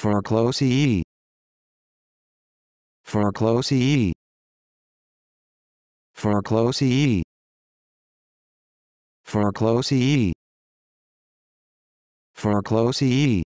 For close E. For close E. For close E. For close E. For close E.